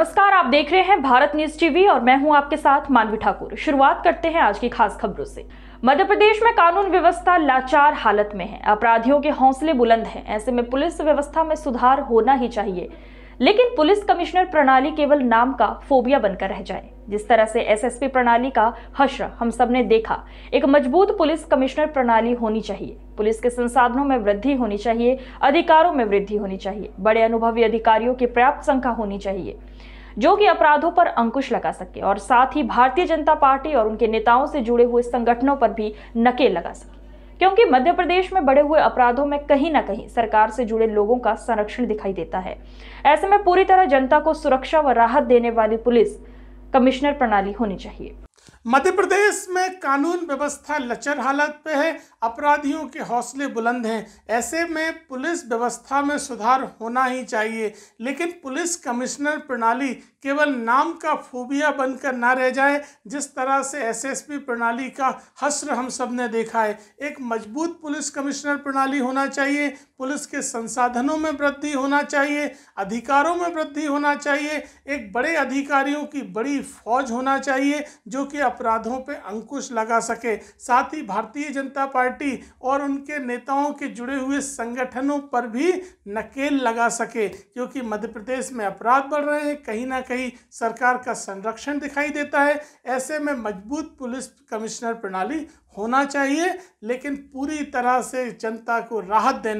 नमस्कार आप देख रहे हैं भारत न्यूज टीवी और मैं हूं आपके साथ मानवी ठाकुर शुरुआत करते हैं आज की खास खबरों से मध्य प्रदेश में कानून व्यवस्था लाचार हालत में है अपराधियों के हौसले बुलंद हैं ऐसे में पुलिस व्यवस्था में सुधार होना ही चाहिए लेकिन पुलिस कमिश्नर प्रणाली केवल नाम का फोबिया बनकर रह जाए जिस तरह से एसएसपी प्रणाली का हश्र हम सब ने देखा एक मजबूत पुलिस कमिश्नर प्रणाली होनी चाहिए पुलिस के संसाधनों में वृद्धि होनी चाहिए अधिकारों में वृद्धि होनी चाहिए बड़े अनुभवी अधिकारियों की पर्याप्त संख्या होनी चाहिए जो कि अपराधों पर अंकुश लगा सके और साथ ही भारतीय जनता पार्टी और उनके नेताओं से जुड़े हुए संगठनों पर भी नकेल लगा सके क्योंकि मध्य प्रदेश में बड़े हुए अपराधों में कहीं ना कहीं सरकार से जुड़े लोगों का संरक्षण दिखाई देता है ऐसे में पूरी तरह जनता को सुरक्षा व राहत देने वाली पुलिस कमिश्नर प्रणाली होनी चाहिए मध्य प्रदेश में कानून व्यवस्था लचर हालत पे है अपराधियों के हौसले बुलंद हैं ऐसे में पुलिस व्यवस्था में सुधार होना ही चाहिए लेकिन पुलिस कमिश्नर प्रणाली केवल नाम का फूबिया बनकर ना रह जाए जिस तरह से एसएसपी प्रणाली का हस्र हम सब ने देखा है एक मजबूत पुलिस कमिश्नर प्रणाली होना चाहिए पुलिस के संसाधनों में वृद्धि होना चाहिए अधिकारों में वृद्धि होना चाहिए एक बड़े अधिकारियों की बड़ी फौज होना चाहिए जो कि अपराधों पर अंकुश लगा सके साथ ही भारतीय जनता पार्टी और उनके नेताओं के जुड़े हुए संगठनों पर भी नकेल लगा सके क्योंकि मध्य प्रदेश में अपराध बढ़ रहे हैं कहीं ना कहीं सरकार का संरक्षण दिखाई देता है ऐसे में मजबूत पुलिस कमिश्नर प्रणाली होना चाहिए लेकिन पूरी तरह से जनता को राहत देने